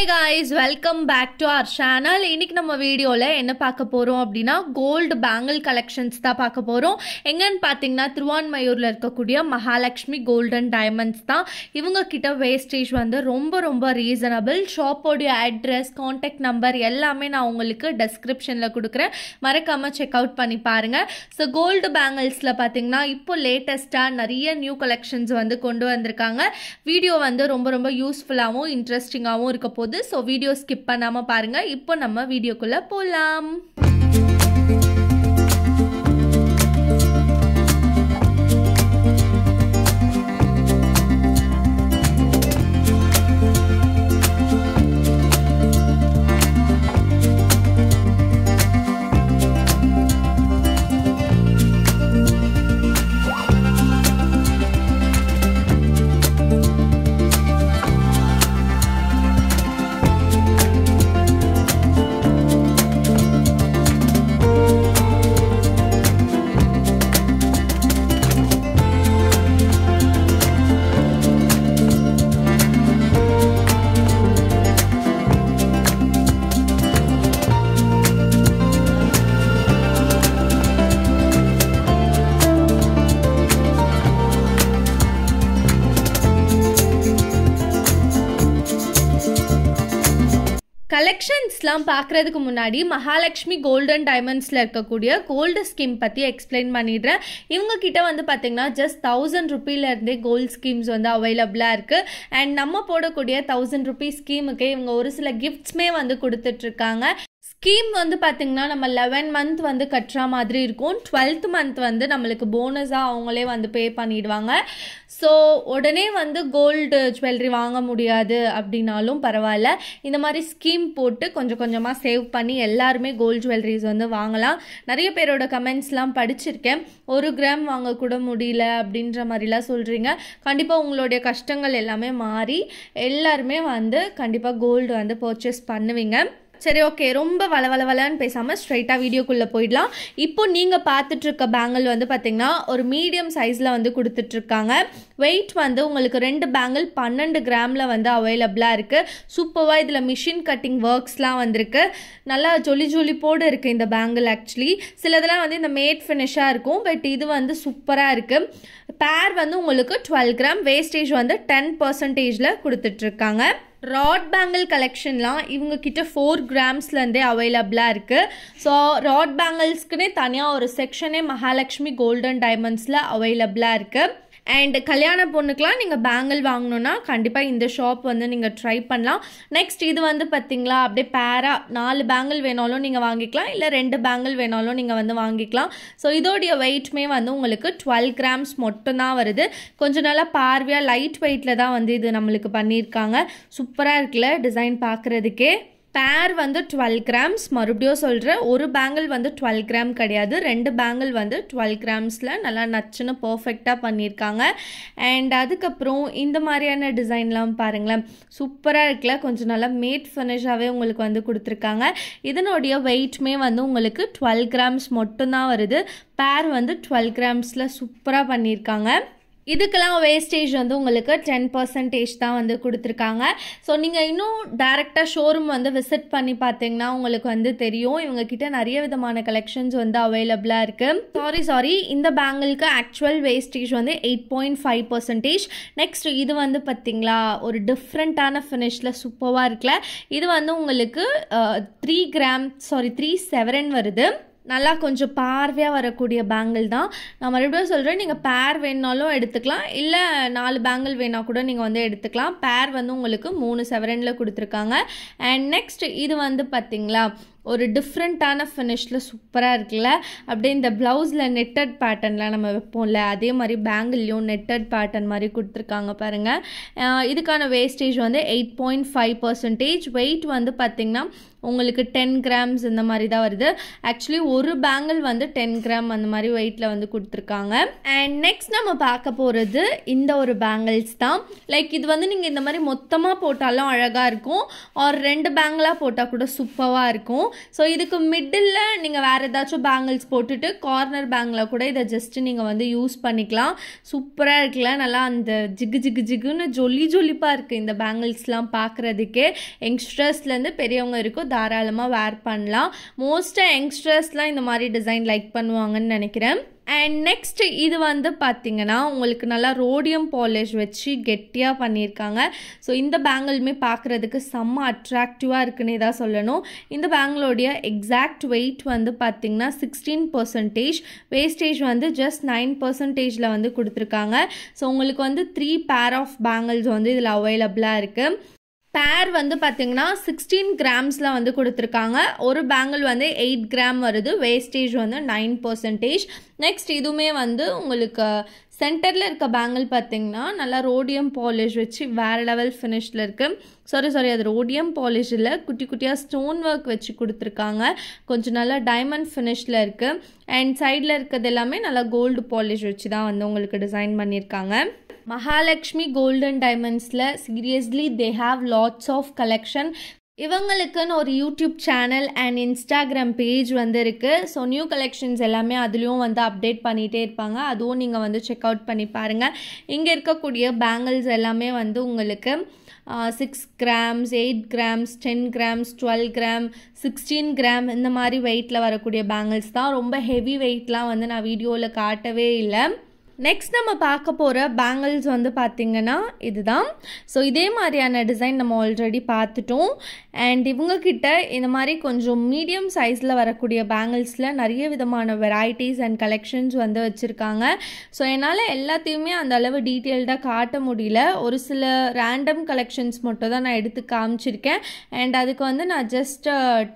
hey guys welcome back to our channel இன்றைக்கி நம்ம வீடியோவில் என்ன பார்க்க போகிறோம் அப்படின்னா கோல்டு பேங்கிள் கலெக்ஷன்ஸ் தான் பார்க்க போகிறோம் எங்கன்னு பார்த்தீங்கன்னா திருவான்மையூரில் இருக்கக்கூடிய மகாலட்சுமி கோல்டன் டைமண்ட்ஸ் தான் இவங்கக்கிட்ட கிட்ட வேஸ்டேஜ் வந்து ரொம்ப ரொம்ப ரீசனபிள் ஷாப்போடைய அட்ரஸ் காண்டாக்ட் நம்பர் எல்லாமே நான் உங்களுக்கு டெஸ்கிரிப்ஷனில் கொடுக்குறேன் மறக்காமல் செக் அவுட் பண்ணி பாருங்கள் ஸோ கோல்டு பேங்கிள்ஸில் பார்த்தீங்கன்னா இப்போ லேட்டஸ்ட்டாக நிறைய நியூ கலெக்ஷன்ஸ் வந்து கொண்டு வந்திருக்காங்க வீடியோ வந்து ரொம்ப ரொம்ப யூஸ்ஃபுல்லாகவும் இன்ட்ரெஸ்டிங்காகவும் இருக்க போது போகுது ஸோ வீடியோ ஸ்கிப் பண்ணாமல் பாருங்கள் இப்போ நம்ம வீடியோக்குள்ளே போகலாம் கலெக்ஷன்ஸ்லாம் பார்க்குறதுக்கு முன்னாடி மகாலட்சுமி கோல்டன் டைமண்ட்ஸில் இருக்கக்கூடிய கோல்டு ஸ்கீம் பற்றி எக்ஸ்பிளைன் பண்ணிடுறேன் இவங்கக்கிட்ட வந்து பார்த்திங்கன்னா ஜஸ்ட் தௌசண்ட் ருப்பீலேருந்தே கோல்டு ஸ்கீம்ஸ் வந்து அவைலபிளாக இருக்குது அண்ட் நம்ம போடக்கூடிய தௌசண்ட் ருப்பீஸ் ஸ்கீமுக்கு இவங்க ஒரு சில கிஃப்ட்ஸ்மே வந்து கொடுத்துட்ருக்காங்க ஸ்கீம் வந்து பார்த்திங்கன்னா நம்ம லெவன் மந்த் வந்து கட்டுற மாதிரி இருக்கும் டுவெல்த் மந்த் வந்து நம்மளுக்கு போனஸாக அவங்களே வந்து பே பண்ணிவிடுவாங்க ஸோ உடனே வந்து கோல்டு ஜுவல்லரி வாங்க முடியாது அப்படின்னாலும் பரவாயில்ல இந்த மாதிரி ஸ்கீம் போட்டு கொஞ்சம் கொஞ்சமாக சேவ் பண்ணி எல்லாருமே கோல்டு ஜுவல்லரிஸ் வந்து வாங்கலாம் நிறைய பேரோட கமெண்ட்ஸ்லாம் படிச்சிருக்கேன் ஒரு கிராம் வாங்க கூட முடியல அப்படின்ற மாதிரிலாம் சொல்கிறீங்க கண்டிப்பாக உங்களுடைய கஷ்டங்கள் எல்லாமே மாறி எல்லாருமே வந்து கண்டிப்பாக கோல்டு வந்து பர்ச்சேஸ் பண்ணுவீங்க சரி ஓகே ரொம்ப வள வள வளன்னு பேசாமல் ஸ்ட்ரைட்டாக வீடியோக்குள்ளே போயிடலாம் இப்போ நீங்கள் பார்த்துட்ருக்க பேங்கிள் வந்து பார்த்திங்கன்னா ஒரு மீடியம் சைஸில் வந்து கொடுத்துட்ருக்காங்க வெயிட் வந்து உங்களுக்கு ரெண்டு பேங்கிள் பன்னெண்டு கிராமில் வந்து அவைலபிளாக இருக்குது சூப்பராக இதில் மிஷின் கட்டிங் ஒர்க்ஸ்லாம் வந்திருக்கு நல்லா ஜொலி ஜொலிப்போடு இருக்குது இந்த பேங்கிள் ஆக்சுவலி சிலதெல்லாம் வந்து இந்த மேட் ஃபினிஷாக இருக்கும் பட் இது வந்து சூப்பராக இருக்குது பேர் வந்து உங்களுக்கு டுவெல் கிராம் வேஸ்டேஜ் வந்து டென் பர்சன்டேஜில் கொடுத்துட்ருக்காங்க ராட் பேங்கிள் கலெக்ஷன்லாம் இவங்க கிட்ட ஃபோர் கிராம்ஸ்லேருந்தே அவைலபிளாக இருக்குது ஸோ ராட் பேங்கிள்ஸ்க்குன்னே தனியாக ஒரு செக்ஷனே மகாலட்சுமி கோல்டன் டைமண்ட்ஸில் அவைலபிளாக இருக்குது அண்ட் கல்யாண பொண்ணுக்கெலாம் நீங்கள் பேங்கிள் வாங்கணுன்னா கண்டிப்பாக இந்த ஷாப் வந்து நீங்கள் ட்ரை பண்ணலாம் நெக்ஸ்ட் இது வந்து பார்த்திங்களா அப்படியே பேராக நாலு பேங்கிள் வேணாலும் நீங்கள் வாங்கிக்கலாம் இல்லை ரெண்டு பேங்கிள் வேணாலும் நீங்கள் வந்து வாங்கிக்கலாம் ஸோ இதோடைய வெயிட்டுமே வந்து உங்களுக்கு டுவெல் கிராம்ஸ் மட்டும்தான் வருது கொஞ்சம் நல்லா பார்வையாக லைட் வெயிட்டில் தான் வந்து இது நம்மளுக்கு பண்ணியிருக்காங்க சூப்பராக இருக்குல்ல டிசைன் பார்க்குறதுக்கே பேர் வந்து டுவெல் கிராம்ஸ் மறுபடியும் சொல்கிறேன் ஒரு பேங்கிள் வந்து டுவெல் கிராம் கிடையாது ரெண்டு பேங்கிள் வந்து டுவெல் கிராம்ஸில் நல்லா நச்சுன்னு பர்ஃபெக்டாக பண்ணியிருக்காங்க அண்ட் அதுக்கப்புறம் இந்த மாதிரியான டிசைன்லாம் பாருங்களேன் சூப்பராக இருக்குல்ல கொஞ்சம் நல்லா மேட் ஃபினிஷாகவே உங்களுக்கு வந்து கொடுத்துருக்காங்க இதனுடைய வெயிட்டுமே வந்து உங்களுக்கு டுவெல் கிராம்ஸ் மட்டும்தான் வருது பேர் வந்து டுவெல் கிராம்ஸில் சூப்பராக பண்ணியிருக்காங்க இதுக்கெல்லாம் வேஸ்டேஜ் வந்து உங்களுக்கு டென் பர்சன்டேஜ் தான் வந்து கொடுத்துருக்காங்க ஸோ நீங்கள் இன்னும் டேரெக்டாக ஷோரூம் வந்து விசிட் பண்ணி பார்த்தீங்கன்னா உங்களுக்கு வந்து தெரியும் இவங்கக்கிட்ட நிறைய விதமான கலெக்ஷன்ஸ் வந்து அவைலபிளாக இருக்குது சாரி சாரி இந்த பேங்கிளுக்கு ஆக்சுவல் வேஸ்டேஜ் வந்து eight point five percentage next இது வந்து பார்த்திங்களா ஒரு டிஃப்ரெண்ட்டான ஃபினிஷில் சூப்பராக இருக்குல்ல இது வந்து உங்களுக்கு three gram sorry three seven வருது நல்லா கொஞ்சம் பார்வையாக வரக்கூடிய பேங்கிள் தான் நான் மறுபடியும் சொல்கிறேன் நீங்கள் பேர் வேணுனாலும் எடுத்துக்கலாம் இல்லை நாலு பேங்கிள் வேணால் கூட நீங்கள் வந்து எடுத்துக்கலாம் பேர் வந்து உங்களுக்கு மூணு செவரனில் கொடுத்துருக்காங்க அண்ட் நெக்ஸ்ட் இது வந்து பார்த்திங்களா ஒரு டிஃப்ரெண்ட்டான ஃபினிஷில் சூப்பராக இருக்குல்ல அப்படியே இந்த ப்ளவுஸில் நெட்டட் பேட்டர்ன்லாம் நம்ம வைப்போம்ல அதே மாதிரி பேங்கிள்லேயும் நெட்டட் பேட்டர்ன் மாதிரி கொடுத்துருக்காங்க பாருங்கள் இதுக்கான வேஸ்டேஜ் வந்து eight point five percentage weight வந்து பார்த்திங்கன்னா உங்களுக்கு டென் கிராம்ஸ் இந்த மாதிரி தான் வருது ஆக்சுவலி ஒரு பேங்கிள் வந்து டென் கிராம் அந்த மாதிரி வெயிட்டில் வந்து கொடுத்துருக்காங்க அண்ட் நெக்ஸ்ட் நம்ம பார்க்க போகிறது இந்த ஒரு பேங்கிள்ஸ் தான் லைக் இது வந்து நீங்கள் இந்த மாதிரி மொத்தமாக போட்டாலும் அழகாக இருக்கும் ஆர் ரெண்டு பேங்கிளாக போட்டால் கூட சூப்பராக இருக்கும் ஸோ இதுக்கு மிடில் நீங்கள் வேறு ஏதாச்சும் பேங்கிள்ஸ் போட்டுட்டு கார்னர் பேங்கில் கூட இதை ஜஸ்ட்டு நீங்கள் வந்து யூஸ் பண்ணிக்கலாம் சூப்பராக இருக்குல்ல நல்லா அந்த ஜிகு ஜிகு ஜிகுன்னு ஜொலி ஜொலிப்பாக இருக்குது இந்த பேங்கிள்ஸ்லாம் பார்க்குறதுக்கே யங்ஸ்டர்ஸ்லேருந்து பெரியவங்க இருக்கும் தாராளமாக வேர் பண்ணலாம் மோஸ்ட்டாக யங்ஸ்டர்ஸ்லாம் இந்த மாதிரி டிசைன் லைக் பண்ணுவாங்கன்னு நினைக்கிறேன் அண்ட் நெக்ஸ்ட் இது வந்து பார்த்தீங்கன்னா உங்களுக்கு நல்லா ரோடியம் பாலிஷ் வச்சு கெட்டியாக பண்ணியிருக்காங்க ஸோ இந்த பேங்கிளுமே பார்க்குறதுக்கு செம்ம அட்ராக்டிவாக இருக்குன்னு தான் சொல்லணும் இந்த பேங்கிளோடைய எக்ஸாக்ட் வெயிட் வந்து பார்த்தீங்கன்னா சிக்ஸ்டீன் பர்சன்டேஜ் வேஸ்டேஜ் வந்து ஜஸ்ட் நைன் பர்சன்டேஜில் வந்து கொடுத்துருக்காங்க ஸோ உங்களுக்கு வந்து த்ரீ பேர் ஆஃப் பேங்கிள்ஸ் வந்து இதில் அவைலபிளாக இருக்குது பேர் வந்து பார்த்திங்கன்னா சிக்ஸ்டீன் கிராம்ஸில் வந்து கொடுத்துருக்காங்க ஒரு பேங்கிள் வந்து எயிட் கிராம் வருது வேஸ்டேஜ் வந்து நைன் பர்சன்டேஜ் நெக்ஸ்ட் இதுவுமே வந்து உங்களுக்கு சென்டரில் இருக்க பேங்கிள் பார்த்திங்கன்னா நல்லா ரோடியம் பாலிஷ் வச்சு வேறு லெவல் ஃபினிஷில் இருக்குது சாரி சாரி அது ரோடியம் பாலிஷ் இல்லை குட்டி குட்டியாக ஸ்டோன் ஒர்க் வச்சு கொடுத்துருக்காங்க கொஞ்சம் நல்லா டைமண்ட் ஃபினிஷில் இருக்குது அண்ட் சைடில் இருக்கிறது எல்லாமே நல்லா கோல்டு பாலிஷ் வச்சு தான் வந்து உங்களுக்கு டிசைன் பண்ணியிருக்காங்க மகாலட்சுமி கோல்டன் டைமண்ட்ஸில் seriously they have lots of collection இவங்களுக்குன்னு ஒரு YouTube channel and Instagram page வந்து இருக்குது ஸோ நியூ கலெக்ஷன்ஸ் எல்லாமே அதுலேயும் வந்து அப்டேட் பண்ணிகிட்டே இருப்பாங்க அதுவும் நீங்கள் வந்து செக் அவுட் பண்ணி பாருங்கள் இங்கே இருக்கக்கூடிய பேங்கிள்ஸ் எல்லாமே வந்து உங்களுக்கு six grams eight grams ten grams twelve gram sixteen gram இந்த மாதிரி வெயிட்டில் வரக்கூடிய பேங்கிள்ஸ் தான் ரொம்ப ஹெவி வெயிட்லாம் வந்து நான் வீடியோவில் காட்டவே இல்லை நெக்ஸ்ட் நம்ம பார்க்க போகிற பேங்கிள்ஸ் வந்து பார்த்திங்கன்னா இதுதான் ஸோ இதே மாதிரியான டிசைன் நம்ம ஆல்ரெடி பார்த்துட்டோம் அண்ட் இவங்கக்கிட்ட இந்த மாதிரி கொஞ்சம் மீடியம் சைஸில் வரக்கூடிய பேங்கிள்ஸில் நிறைய விதமான வெரைட்டிஸ் அண்ட் கலெக்ஷன்ஸ் வந்து வச்சுருக்காங்க ஸோ என்னால் எல்லாத்தையுமே அந்த அளவு டீட்டெயில்டாக காட்ட முடியல ஒரு சில ரேண்டம் கலெக்ஷன்ஸ் மட்டும் தான் நான் எடுத்து காமிச்சிருக்கேன் அண்ட் அதுக்கு வந்து நான் ஜஸ்ட்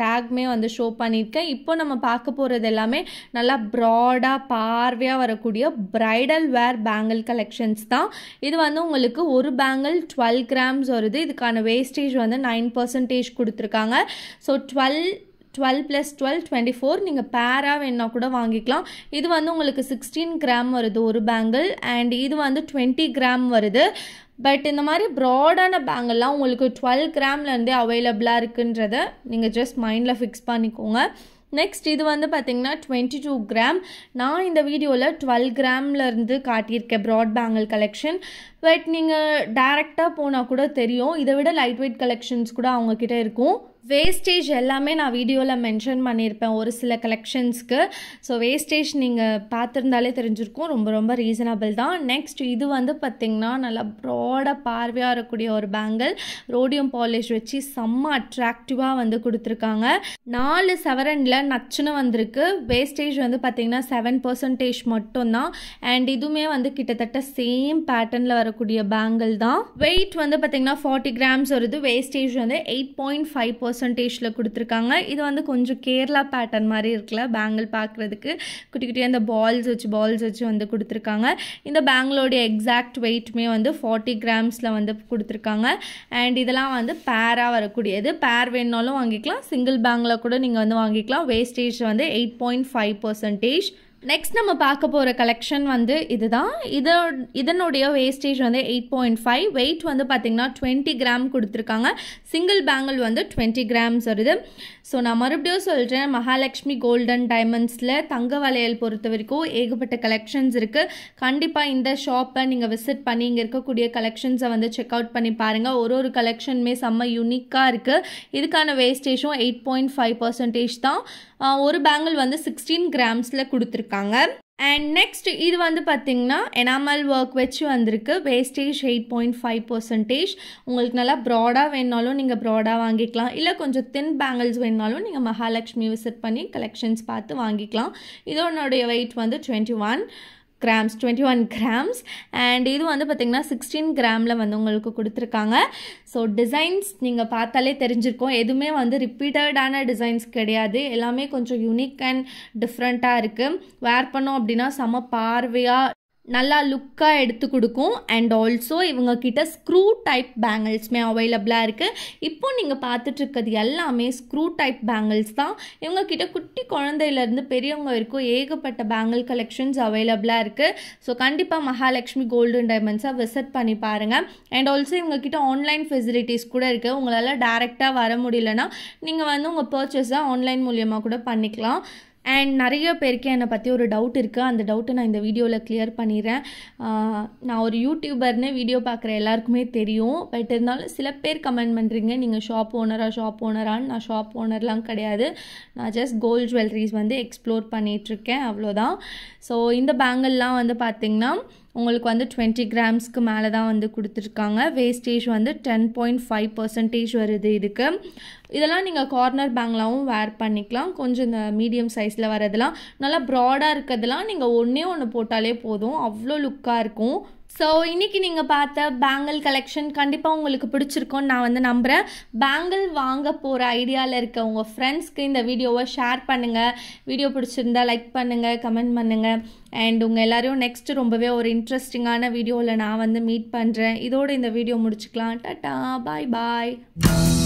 டேக்மே வந்து ஷோ பண்ணியிருக்கேன் இப்போ நம்ம பார்க்க போகிறது எல்லாமே நல்லா ப்ராடாக பார்வையாக வரக்கூடிய bright middle wear bangle collections தான் இது வந்து உங்களுக்கு ஒரு பேங்கிள் டுவெல் கிராம்ஸ் வருது இதுக்கான வேஸ்டேஜ் வந்து நைன் பர்சன்டேஜ் கொடுத்துருக்காங்க so twelve twelve plus twelve twenty four நீங்கள் பேராக வேணால் கூட வாங்கிக்கலாம் இது வந்து உங்களுக்கு சிக்ஸ்டீன் கிராம் வருது ஒரு பேங்கிள் அண்ட் இது வந்து டுவெண்ட்டி கிராம் வருது பட் இந்த மாதிரி ப்ராடான பேங்கிள்லாம் உங்களுக்கு டுவெல் கிராம்லேருந்தே அவைலபிளாக இருக்குன்றதை நீங்கள் ஜஸ்ட் மைண்டில் ஃபிக்ஸ் பண்ணிக்கோங்க நெக்ஸ்ட் இது வந்து பார்த்திங்கன்னா டுவெண்ட்டி டூ கிராம் நான் இந்த வீடியோவில் டுவெல் கிராம்லேருந்து காட்டியிருக்கேன் ப்ராட் பேங்கிள் கலெக்ஷன் பட் நீங்கள் டேரெக்டாக போனால் கூட தெரியும் இதை விட லைட் வெயிட் கலெக்ஷன்ஸ் கூட அவங்கக்கிட்ட இருக்கும் வேஸ்டேஜ் எல்லாமே நான் வீடியோவில் மென்ஷன் பண்ணியிருப்பேன் ஒரு சில கலெக்ஷன்ஸ்க்கு ஸோ வேஸ்டேஜ் நீங்கள் பார்த்துருந்தாலே தெரிஞ்சிருக்கும் ரொம்ப ரொம்ப ரீசனபிள் தான் நெக்ஸ்ட் இது வந்து பார்த்திங்கன்னா நல்லா ப்ராடாக பார்வையாக இருக்கக்கூடிய ஒரு பேங்கிள் ரோடியம் பாலிஷ் வச்சு செம்ம அட்ராக்டிவாக வந்து கொடுத்துருக்காங்க நாலு செவரனில் நச்சுன்னு வந்திருக்கு வேஸ்டேஜ் வந்து பார்த்திங்கன்னா செவன் பர்சன்டேஜ் மட்டும்தான் அண்ட் இதுவுமே வந்து கிட்டத்தட்ட சேம் பேட்டர்னில் வரக்கூடிய பேங்கிள் தான் வெயிட் வந்து பார்த்திங்கன்னா ஃபார்ட்டி கிராம்ஸ் வருது வேஸ்டேஜ் வந்து எயிட் பாயிண்ட் ஃபைவ் பர்சன்டேஜில் கொடுத்துருக்காங்க இது வந்து கொஞ்சம் கேரளா பேட்டர்ன் மாதிரி இருக்குல்ல பேங்கிள் பார்க்குறதுக்கு குட்டி குட்டியாக இந்த பால்ஸ் வச்சு பால்ஸ் வச்சு வந்து கொடுத்துருக்காங்க இந்த பேங்கிளோடைய எக்ஸாக்ட் வெயிட்டுமே வந்து ஃபார்ட்டி கிராம்ஸில் வந்து கொடுத்துருக்காங்க அண்ட் இதெல்லாம் வந்து பேராக வரக்கூடியது பேர் வேணுனாலும் வாங்கிக்கலாம் சிங்கிள் பேங்கில் கூட நீங்கள் வந்து வாங்கிக்கலாம் வேஸ்டேஜ் வந்து eight point five percentage next நம்ம பார்க்க போகிற கலெக்ஷன் வந்து இதுதான் இதோ இதனுடைய வேஸ்டேஜ் வந்து எயிட் பாயிண்ட் ஃபைவ் வெயிட் வந்து பார்த்தீங்கன்னா டுவெண்ட்டி கிராம் கொடுத்துருக்காங்க சிங்கிள் பேங்கிள் வந்து டுவெண்ட்டி கிராம்ஸ் வருது ஸோ நான் மறுபடியும் சொல்கிறேன் மகாலட்சுமி கோல்டன் டைமண்ட்ஸில் தங்க வளையல் பொறுத்த வரைக்கும் ஏகப்பட்ட கலெக்ஷன்ஸ் இருக்குது கண்டிப்பாக இந்த ஷாப்பை நீங்கள் விசிட் பண்ணி இங்கே இருக்கக்கூடிய கலெக்ஷன்ஸை வந்து செக் அவுட் பண்ணி பாருங்கள் ஒரு ஒரு கலெக்ஷனுமே செம்ம யூனிக்காக இருக்குது இதுக்கான வேஸ்டேஜும் எயிட் பாயிண்ட் ஃபைவ் பர்சன்டேஜ் தான் ஒரு பேங்கிள் வந்து சிக்ஸ்டீன் கிராம்ஸில் கொடுத்துருக்காங்க கொடுத்துருக்காங்க அண்ட் நெக்ஸ்ட் இது வந்து பார்த்திங்கன்னா எனாமல் ஒர்க் வச்சு வந்திருக்கு wastage eight point five percentage உங்களுக்கு நல்லா ப்ராடாக வேணுனாலும் நீங்கள் ப்ராடாக வாங்கிக்கலாம் இல்லை கொஞ்சம் தின் பேங்கிள்ஸ் வேணுனாலும் நீங்கள் மகாலட்சுமி விசிட் பண்ணி கலெக்ஷன்ஸ் பார்த்து வாங்கிக்கலாம் இதோடைய வெயிட் வந்து twenty one grams twenty one grams and இது வந்து பார்த்திங்கன்னா சிக்ஸ்டீன் கிராமில் வந்து உங்களுக்கு கொடுத்துருக்காங்க ஸோ டிசைன்ஸ் நீங்கள் பார்த்தாலே தெரிஞ்சிருக்கோம் எதுவுமே வந்து ரிப்பீட்டடான டிசைன்ஸ் கிடையாது எல்லாமே கொஞ்சம் யூனிக் அண்ட் டிஃப்ரெண்ட்டாக இருக்குது வேர் பண்ணோம் அப்படின்னா செம பார்வையாக நல்லா லுக்காக எடுத்து கொடுக்கும் அண்ட் ஆல்சோ இவங்கக்கிட்ட ஸ்க்ரூ டைப் பேங்கிள்ஸுமே அவைலபிளாக இருக்குது இப்போ நீங்கள் இருக்கிறது எல்லாமே ஸ்க்ரூ டைப் பேங்கிள்ஸ் தான் இவங்கக்கிட்ட குட்டி குழந்தையிலேருந்து பெரியவங்க வரைக்கும் ஏகப்பட்ட பேங்கிள் கலெக்ஷன்ஸ் அவைலபிளாக இருக்குது ஸோ கண்டிப்பாக மகாலட்சுமி கோல்டன் டைமண்ட்ஸை விசிட் பண்ணி பாருங்கள் அண்ட் ஆல்சோ இவங்கக்கிட்ட ஆன்லைன் ஃபெசிலிட்டிஸ் கூட இருக்குது உங்களால் டேரெக்டாக வர முடியலன்னா நீங்கள் வந்து உங்கள் பர்ச்சேஸை ஆன்லைன் மூலியமாக கூட பண்ணிக்கலாம் அண்ட் நிறைய பேருக்கு என்னை பற்றி ஒரு டவுட் இருக்குது அந்த டவுட்டை நான் இந்த வீடியோவில் கிளியர் பண்ணிடுறேன் நான் ஒரு யூடியூபர்னு வீடியோ பார்க்குற எல்லாருக்குமே தெரியும் பட் இருந்தாலும் சில பேர் கமெண்ட் பண்ணுறீங்க நீங்கள் ஷாப் ஓனராக ஷாப் ஓனரான்னு நான் ஷாப் ஓனர்லாம் கிடையாது நான் ஜஸ்ட் கோல்ட் ஜுவல்லரிஸ் வந்து எக்ஸ்ப்ளோர் பண்ணிகிட்ருக்கேன் அவ்வளோதான் ஸோ இந்த பேங்கிள்லாம் வந்து பார்த்திங்கன்னா உங்களுக்கு வந்து டுவெண்ட்டி கிராம்ஸ்க்கு மேலே தான் வந்து கொடுத்துருக்காங்க வேஸ்டேஜ் வந்து டென் பாயிண்ட் ஃபைவ் பர்சன்டேஜ் வருது இதுக்கு இதெல்லாம் நீங்கள் கார்னர் பேங்க்லாவும் வேர் பண்ணிக்கலாம் கொஞ்சம் இந்த மீடியம் சைஸில் வரதுலாம் நல்லா ப்ராடாக இருக்கிறதுலாம் நீங்கள் ஒன்றே ஒன்று போட்டாலே போதும் அவ்வளோ லுக்காக இருக்கும் ஸோ இன்றைக்கி நீங்கள் பார்த்த பேங்கிள் கலெக்ஷன் கண்டிப்பாக உங்களுக்கு பிடிச்சிருக்கோம் நான் வந்து நம்புகிறேன் பேங்கிள் வாங்க போகிற ஐடியாவில் இருக்க உங்கள் ஃப்ரெண்ட்ஸ்க்கு இந்த வீடியோவை ஷேர் பண்ணுங்கள் வீடியோ பிடிச்சிருந்தா லைக் பண்ணுங்கள் கமெண்ட் பண்ணுங்கள் அண்ட் உங்கள் எல்லோரையும் நெக்ஸ்ட்டு ரொம்பவே ஒரு இன்ட்ரெஸ்டிங்கான வீடியோவில் நான் வந்து மீட் பண்ணுறேன் இதோடு இந்த வீடியோ முடிச்சுக்கலாம் டட்டா பாய் பாய்